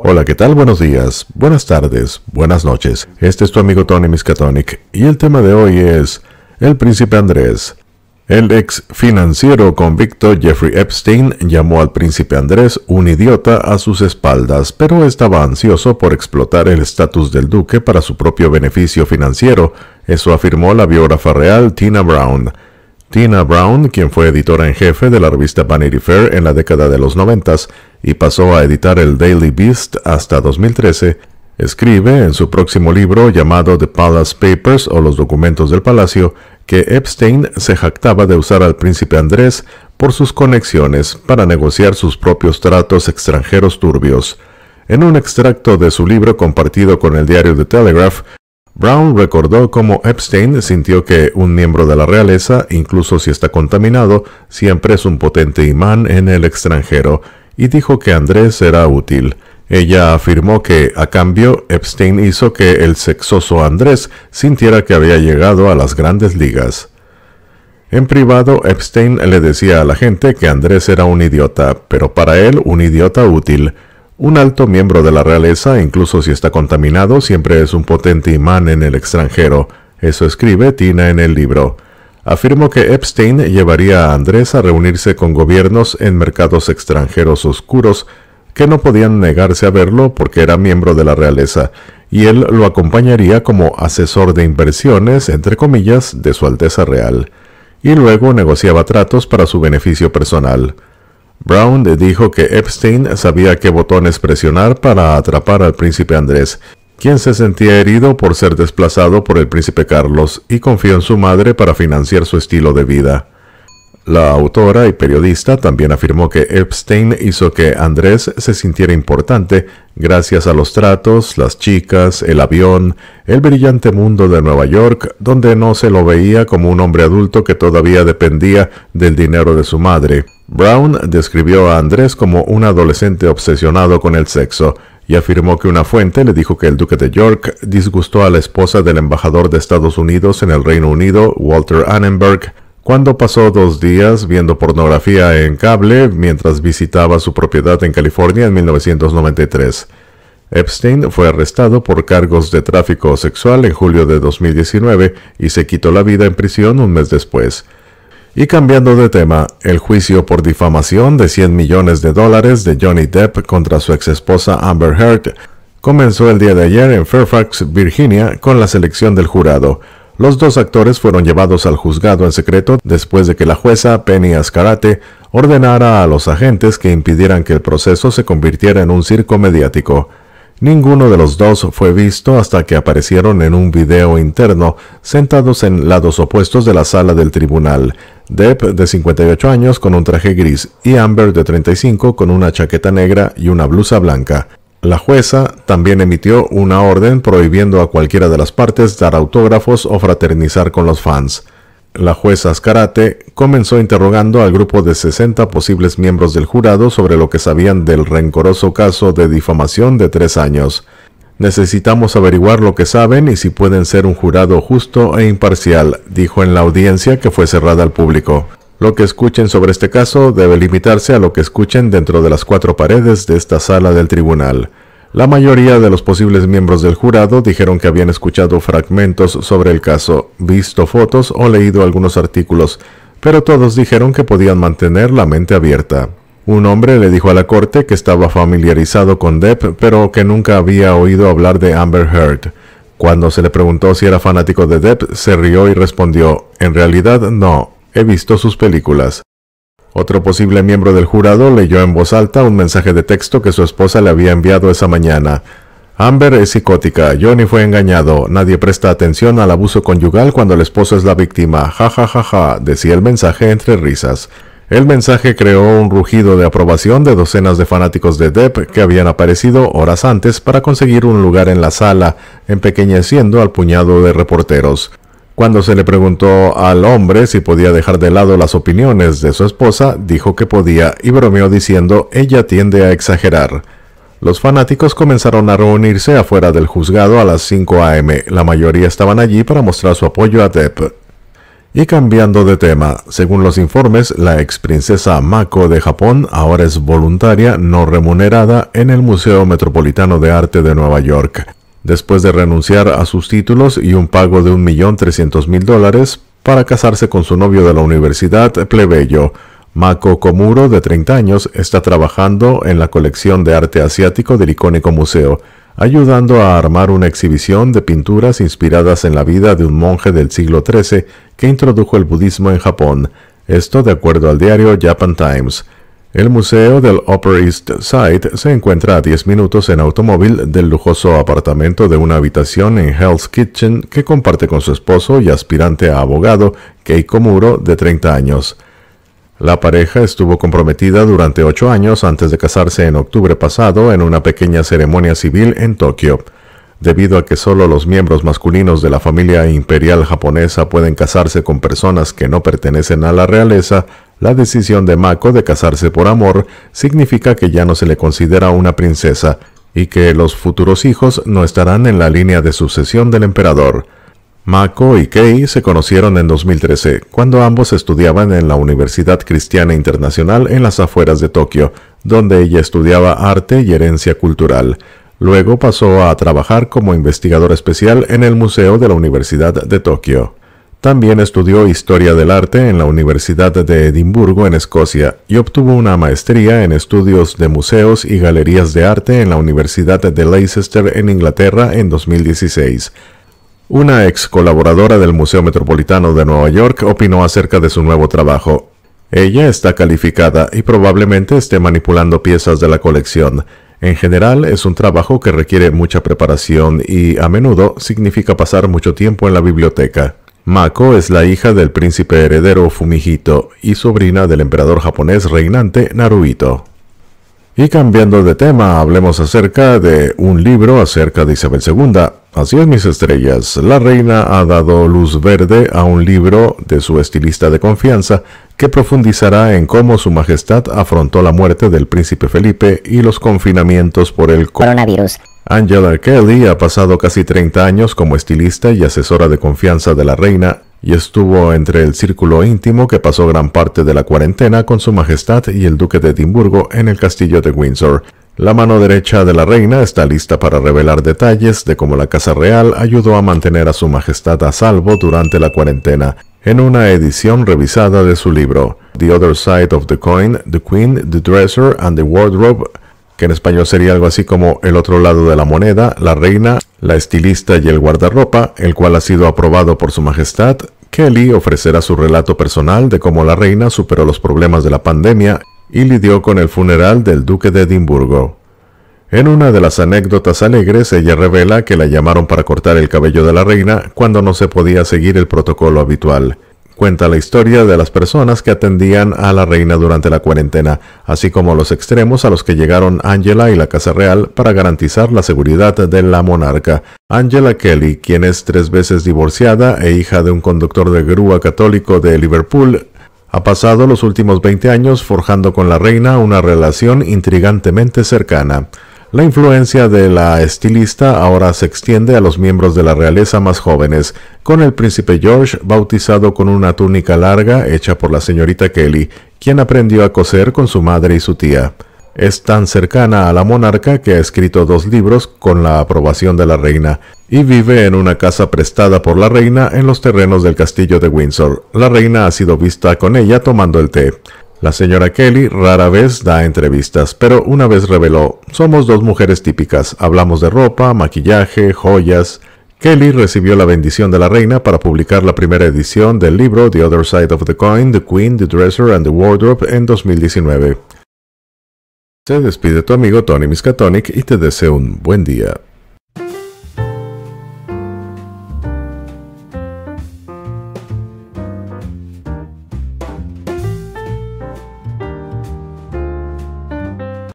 Hola, ¿qué tal? Buenos días, buenas tardes, buenas noches. Este es tu amigo Tony Miskatonic y el tema de hoy es El príncipe Andrés. El ex financiero convicto Jeffrey Epstein llamó al príncipe Andrés un idiota a sus espaldas, pero estaba ansioso por explotar el estatus del duque para su propio beneficio financiero, eso afirmó la biógrafa real Tina Brown. Tina Brown, quien fue editora en jefe de la revista Vanity Fair en la década de los noventas y pasó a editar el Daily Beast hasta 2013, escribe en su próximo libro llamado The Palace Papers o los documentos del palacio que Epstein se jactaba de usar al príncipe Andrés por sus conexiones para negociar sus propios tratos extranjeros turbios. En un extracto de su libro compartido con el diario The Telegraph, Brown recordó cómo Epstein sintió que un miembro de la realeza, incluso si está contaminado, siempre es un potente imán en el extranjero, y dijo que Andrés era útil. Ella afirmó que, a cambio, Epstein hizo que el sexoso Andrés sintiera que había llegado a las grandes ligas. En privado, Epstein le decía a la gente que Andrés era un idiota, pero para él un idiota útil, un alto miembro de la realeza, incluso si está contaminado, siempre es un potente imán en el extranjero. Eso escribe Tina en el libro. Afirmo que Epstein llevaría a Andrés a reunirse con gobiernos en mercados extranjeros oscuros que no podían negarse a verlo porque era miembro de la realeza, y él lo acompañaría como asesor de inversiones, entre comillas, de Su Alteza Real, y luego negociaba tratos para su beneficio personal. Brown dijo que Epstein sabía qué botones presionar para atrapar al príncipe Andrés, quien se sentía herido por ser desplazado por el príncipe Carlos y confió en su madre para financiar su estilo de vida. La autora y periodista también afirmó que Epstein hizo que Andrés se sintiera importante gracias a los tratos, las chicas, el avión, el brillante mundo de Nueva York, donde no se lo veía como un hombre adulto que todavía dependía del dinero de su madre. Brown describió a Andrés como un adolescente obsesionado con el sexo y afirmó que una fuente le dijo que el duque de York disgustó a la esposa del embajador de Estados Unidos en el Reino Unido, Walter Annenberg, cuando pasó dos días viendo pornografía en cable mientras visitaba su propiedad en California en 1993. Epstein fue arrestado por cargos de tráfico sexual en julio de 2019 y se quitó la vida en prisión un mes después. Y cambiando de tema, el juicio por difamación de 100 millones de dólares de Johnny Depp contra su ex esposa Amber Heard comenzó el día de ayer en Fairfax, Virginia, con la selección del jurado. Los dos actores fueron llevados al juzgado en secreto después de que la jueza Penny Ascarate ordenara a los agentes que impidieran que el proceso se convirtiera en un circo mediático. Ninguno de los dos fue visto hasta que aparecieron en un video interno, sentados en lados opuestos de la sala del tribunal. Depp, de 58 años, con un traje gris, y Amber, de 35, con una chaqueta negra y una blusa blanca. La jueza también emitió una orden prohibiendo a cualquiera de las partes dar autógrafos o fraternizar con los fans. La jueza Azcarate comenzó interrogando al grupo de 60 posibles miembros del jurado sobre lo que sabían del rencoroso caso de difamación de tres años. Necesitamos averiguar lo que saben y si pueden ser un jurado justo e imparcial, dijo en la audiencia que fue cerrada al público. Lo que escuchen sobre este caso debe limitarse a lo que escuchen dentro de las cuatro paredes de esta sala del tribunal. La mayoría de los posibles miembros del jurado dijeron que habían escuchado fragmentos sobre el caso, visto fotos o leído algunos artículos, pero todos dijeron que podían mantener la mente abierta. Un hombre le dijo a la corte que estaba familiarizado con Depp, pero que nunca había oído hablar de Amber Heard. Cuando se le preguntó si era fanático de Depp, se rió y respondió, en realidad no, he visto sus películas. Otro posible miembro del jurado leyó en voz alta un mensaje de texto que su esposa le había enviado esa mañana. Amber es psicótica, Johnny fue engañado, nadie presta atención al abuso conyugal cuando el esposo es la víctima, ja ja ja ja, decía el mensaje entre risas. El mensaje creó un rugido de aprobación de docenas de fanáticos de Depp que habían aparecido horas antes para conseguir un lugar en la sala, empequeñeciendo al puñado de reporteros. Cuando se le preguntó al hombre si podía dejar de lado las opiniones de su esposa, dijo que podía y bromeó diciendo ella tiende a exagerar. Los fanáticos comenzaron a reunirse afuera del juzgado a las 5 a.m. La mayoría estaban allí para mostrar su apoyo a Depp. Y cambiando de tema, según los informes, la ex princesa Mako de Japón ahora es voluntaria no remunerada en el Museo Metropolitano de Arte de Nueva York después de renunciar a sus títulos y un pago de 1.300.000 dólares para casarse con su novio de la universidad plebeyo. Mako Komuro, de 30 años, está trabajando en la colección de arte asiático del icónico museo, ayudando a armar una exhibición de pinturas inspiradas en la vida de un monje del siglo XIII que introdujo el budismo en Japón, esto de acuerdo al diario Japan Times. El Museo del Upper East Side se encuentra a 10 minutos en automóvil del lujoso apartamento de una habitación en Hell's Kitchen que comparte con su esposo y aspirante a abogado Keiko Muro, de 30 años. La pareja estuvo comprometida durante ocho años antes de casarse en octubre pasado en una pequeña ceremonia civil en Tokio. Debido a que solo los miembros masculinos de la familia imperial japonesa pueden casarse con personas que no pertenecen a la realeza, la decisión de Mako de casarse por amor significa que ya no se le considera una princesa y que los futuros hijos no estarán en la línea de sucesión del emperador. Mako y Kei se conocieron en 2013, cuando ambos estudiaban en la Universidad Cristiana Internacional en las afueras de Tokio, donde ella estudiaba arte y herencia cultural. Luego pasó a trabajar como investigador especial en el Museo de la Universidad de Tokio. También estudió Historia del Arte en la Universidad de Edimburgo, en Escocia, y obtuvo una maestría en estudios de museos y galerías de arte en la Universidad de Leicester, en Inglaterra, en 2016. Una ex colaboradora del Museo Metropolitano de Nueva York opinó acerca de su nuevo trabajo. Ella está calificada y probablemente esté manipulando piezas de la colección. En general es un trabajo que requiere mucha preparación y a menudo significa pasar mucho tiempo en la biblioteca. Mako es la hija del príncipe heredero Fumihito y sobrina del emperador japonés reinante Naruhito. Y cambiando de tema, hablemos acerca de un libro acerca de Isabel II. Así es, mis estrellas. La reina ha dado luz verde a un libro de su estilista de confianza que profundizará en cómo su majestad afrontó la muerte del príncipe Felipe y los confinamientos por el coronavirus. Angela Kelly ha pasado casi 30 años como estilista y asesora de confianza de la reina y estuvo entre el círculo íntimo que pasó gran parte de la cuarentena con su majestad y el duque de Edimburgo en el castillo de Windsor. La mano derecha de la reina está lista para revelar detalles de cómo la Casa Real ayudó a mantener a su majestad a salvo durante la cuarentena, en una edición revisada de su libro, The Other Side of the Coin, The Queen, The Dresser and the Wardrobe, que en español sería algo así como El otro lado de la moneda, La reina, La estilista y El guardarropa, el cual ha sido aprobado por Su Majestad, Kelly ofrecerá su relato personal de cómo la reina superó los problemas de la pandemia y lidió con el funeral del duque de Edimburgo. En una de las anécdotas alegres, ella revela que la llamaron para cortar el cabello de la reina cuando no se podía seguir el protocolo habitual. Cuenta la historia de las personas que atendían a la reina durante la cuarentena, así como los extremos a los que llegaron Angela y la Casa Real para garantizar la seguridad de la monarca. Angela Kelly, quien es tres veces divorciada e hija de un conductor de grúa católico de Liverpool, ha pasado los últimos 20 años forjando con la reina una relación intrigantemente cercana. La influencia de la estilista ahora se extiende a los miembros de la realeza más jóvenes, con el príncipe George bautizado con una túnica larga hecha por la señorita Kelly, quien aprendió a coser con su madre y su tía. Es tan cercana a la monarca que ha escrito dos libros con la aprobación de la reina, y vive en una casa prestada por la reina en los terrenos del castillo de Windsor. La reina ha sido vista con ella tomando el té. La señora Kelly rara vez da entrevistas, pero una vez reveló, somos dos mujeres típicas, hablamos de ropa, maquillaje, joyas. Kelly recibió la bendición de la reina para publicar la primera edición del libro The Other Side of the Coin, The Queen, The Dresser and the Wardrobe en 2019. Se despide tu amigo Tony Miskatonic y te deseo un buen día.